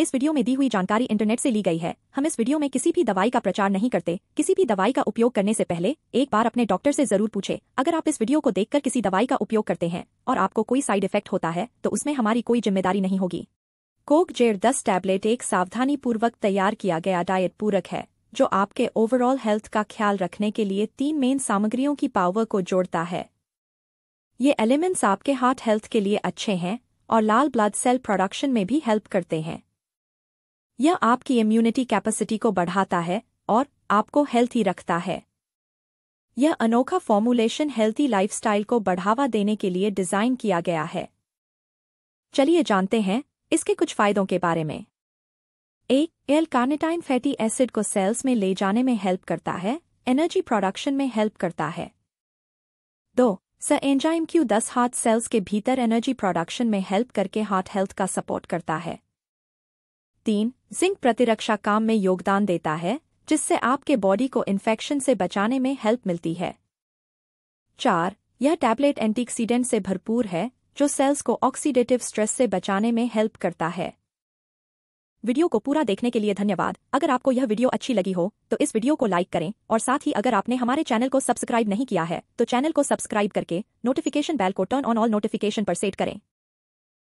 इस वीडियो में दी हुई जानकारी इंटरनेट से ली गई है हम इस वीडियो में किसी भी दवाई का प्रचार नहीं करते किसी भी दवाई का उपयोग करने से पहले एक बार अपने डॉक्टर से जरूर पूछे अगर आप इस वीडियो को देखकर किसी दवाई का उपयोग करते हैं और आपको कोई साइड इफेक्ट होता है तो उसमें हमारी कोई जिम्मेदारी नहीं होगी कोक जेर दस टैबलेट एक सावधानी पूर्वक तैयार किया गया डायट पूरक है जो आपके ओवरऑल हेल्थ का ख्याल रखने के लिए तीन मेन सामग्रियों की पावर को जोड़ता है ये एलिमेंट्स आपके हार्ट हेल्थ के लिए अच्छे हैं और लाल ब्लड सेल प्रोडक्शन में भी हेल्प करते हैं यह आपकी इम्यूनिटी कैपेसिटी को बढ़ाता है और आपको हेल्थी रखता है यह अनोखा फॉर्मूलेशन हेल्थी लाइफस्टाइल को बढ़ावा देने के लिए डिज़ाइन किया गया है चलिए जानते हैं इसके कुछ फायदों के बारे में एक एल कार्नेटाइन फैटी एसिड को सेल्स में ले जाने में हेल्प करता है एनर्जी प्रोडक्शन में हेल्प करता है दो स एंजाइम क्यू दस हार्ट सेल्स के भीतर एनर्जी प्रोडक्शन में हेल्प करके हार्ट हेल्थ का सपोर्ट करता है तीन जिंक प्रतिरक्षा काम में योगदान देता है जिससे आपके बॉडी को इन्फेक्शन से बचाने में हेल्प मिलती है चार यह टैबलेट एंटीक्सीडेंट से भरपूर है जो सेल्स को ऑक्सीडेटिव स्ट्रेस से बचाने में हेल्प करता है वीडियो को पूरा देखने के लिए धन्यवाद अगर आपको यह वीडियो अच्छी लगी हो तो इस वीडियो को लाइक करें और साथ ही अगर आपने हमारे चैनल को सब्सक्राइब नहीं किया है तो चैनल को सब्सक्राइब करके नोटिफिकेशन बेल को टर्न ऑन ऑल नोटिफिकेशन पर सेट करें